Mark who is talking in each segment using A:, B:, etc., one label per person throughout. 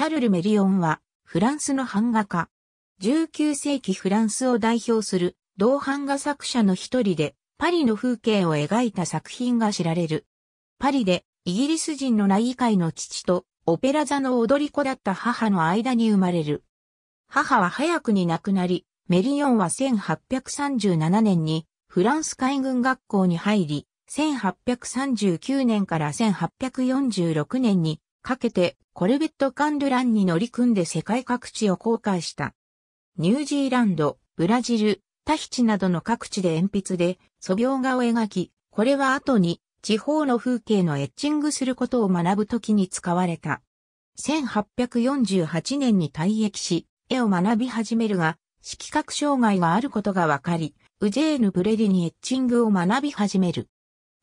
A: シャルル・メリオンは、フランスの版画家。19世紀フランスを代表する、同版画作者の一人で、パリの風景を描いた作品が知られる。パリで、イギリス人の内会の父と、オペラ座の踊り子だった母の間に生まれる。母は早くに亡くなり、メリオンは1837年に、フランス海軍学校に入り、1839年から1846年にかけてコルベット艦ゥ・ランに乗り組んで世界各地を航海した。ニュージーランド、ブラジル、タヒチなどの各地で鉛筆で素描画を描き、これは後に地方の風景のエッチングすることを学ぶときに使われた。1848年に退役し、絵を学び始めるが、色覚障害があることが分かり、ウジェーヌ・ブレディにエッチングを学び始める。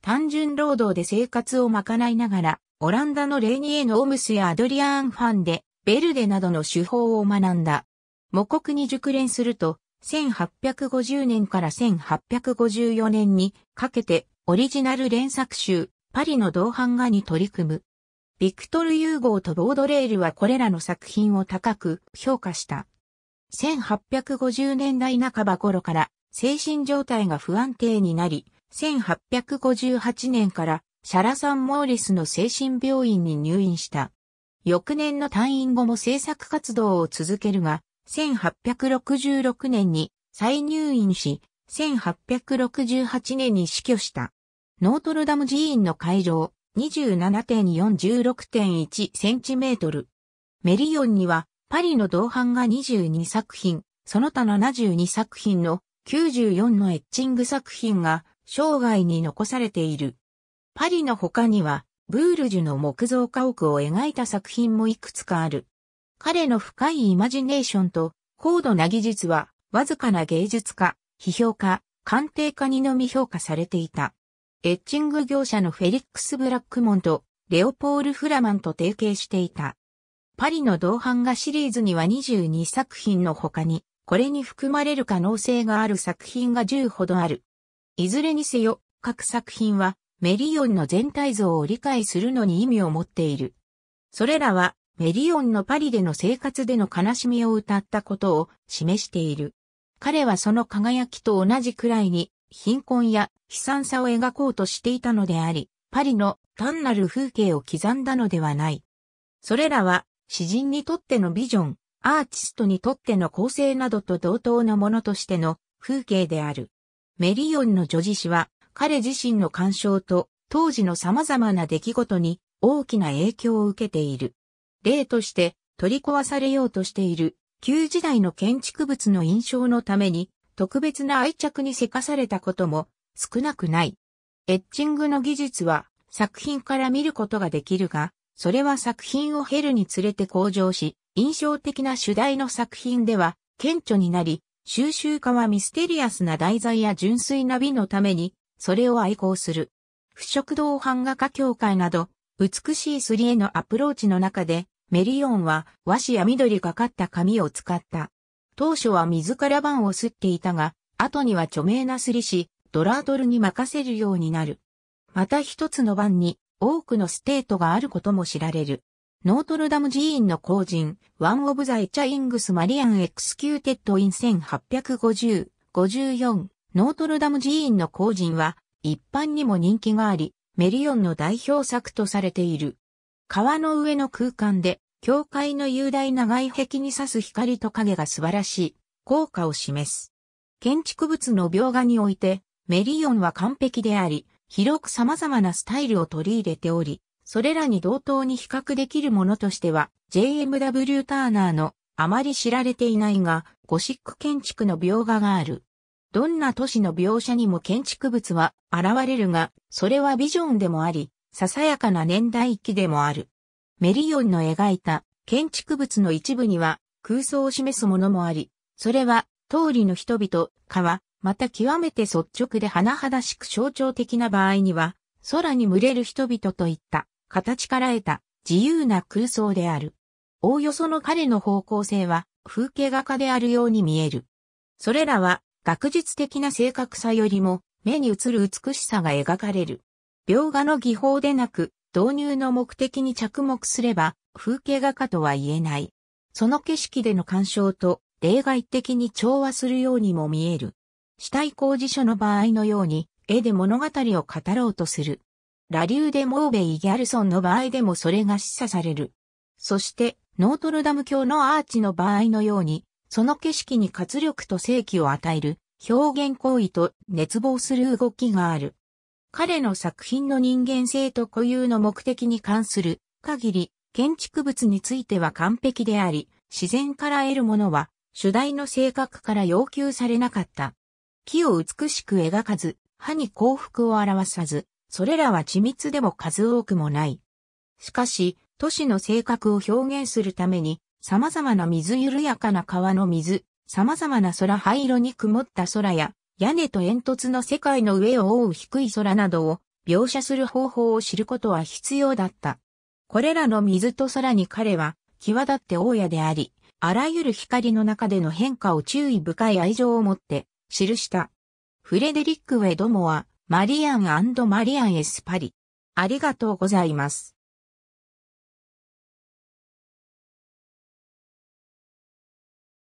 A: 単純労働で生活を賄いながら、オランダのレーニエのオムスやアドリアーン・ファンで、ベルデなどの手法を学んだ。母国に熟練すると、1850年から1854年にかけてオリジナル連作集、パリの同版画に取り組む。ビクトル・ユーゴーとボードレールはこれらの作品を高く評価した。1850年代半ば頃から精神状態が不安定になり、1858年からシャラサン・モーリスの精神病院に入院した。翌年の退院後も制作活動を続けるが、1866年に再入院し、1868年に死去した。ノートルダム寺院の会場27.416.1センチメートル。メリオンにはパリの同伴が22作品、その他72作品の94のエッチング作品が生涯に残されている。パリの他には、ブールジュの木造家屋を描いた作品もいくつかある。彼の深いイマジネーションと高度な技術は、わずかな芸術家、批評家、鑑定家にのみ評価されていた。エッチング業者のフェリックス・ブラックモンとレオポール・フラマンと提携していた。パリの同版画シリーズには22作品の他に、これに含まれる可能性がある作品が10ほどある。いずれにせよ、各作品はメリオンの全体像を理解するのに意味を持っている。それらは、メリオンのパリでの生活での悲しみを歌ったことを示している。彼はその輝きと同じくらいに貧困や悲惨さを描こうとしていたのであり、パリの単なる風景を刻んだのではない。それらは詩人にとってのビジョン、アーティストにとっての構成などと同等のものとしての風景である。メリオンの女子詩は彼自身の干渉と当時の様々な出来事に大きな影響を受けている。例として取り壊されようとしている旧時代の建築物の印象のために特別な愛着にせかされたことも少なくない。エッチングの技術は作品から見ることができるが、それは作品を減るにつれて向上し、印象的な主題の作品では顕著になり、収集家はミステリアスな題材や純粋な美のためにそれを愛好する。不食道版画家協会など、美しいすりへのアプローチの中で、メリオンは和紙や緑がかった紙を使った。当初は自ら版をすっていたが、後には著名なすりし、ドラードルに任せるようになる。また一つの版に多くのステートがあることも知られる。ノートルダム寺院の後人、ワン・オブ・ザ・エチャ・イングス・マリアン・エクスキューテッド・イン1850、54ノートルダム寺院の工人は一般にも人気があり、メリオンの代表作とされている。川の上の空間で、教会の雄大な外壁に刺す光と影が素晴らしい効果を示す。建築物の描画において、メリオンは完璧であり、広く様々なスタイルを取り入れており、それらに同等に比較できるものとしては、JMW ターナーのあまり知られていないが、ゴシック建築の描画がある。どんな都市の描写にも建築物は現れるが、それはビジョンでもあり、ささやかな年代記でもある。メリオンの描いた建築物の一部には空想を示すものもあり、それは通りの人々、川、また極めて率直で甚だしく象徴的な場合には、空に群れる人々といった形から得た自由な空想である。おおよその彼の方向性は風景画家であるように見える。それらは学術的な正確さよりも目に映る美しさが描かれる。描画の技法でなく導入の目的に着目すれば風景画家とは言えない。その景色での鑑賞と例外的に調和するようにも見える。死体工事書の場合のように絵で物語を語ろうとする。ラリューでモーベイ・ギャルソンの場合でもそれが示唆される。そして、ノートルダム教のアーチの場合のように、その景色に活力と正気を与える表現行為と熱望する動きがある。彼の作品の人間性と固有の目的に関する限り、建築物については完璧であり、自然から得るものは主題の性格から要求されなかった。木を美しく描かず、歯に幸福を表さず、それらは緻密でも数多くもない。しかし、都市の性格を表現するために、様々な水緩やかな川の水、様々な空灰色に曇った空や、屋根と煙突の世界の上を覆う低い空などを描写する方法を知ることは必要だった。これらの水と空に彼は際立って大家であり、あらゆる光の中での変化を注意深い愛情を持って記した。フレデリック・ウェドモア、マリアンマリアン・エス・パリ。ありがとうございます。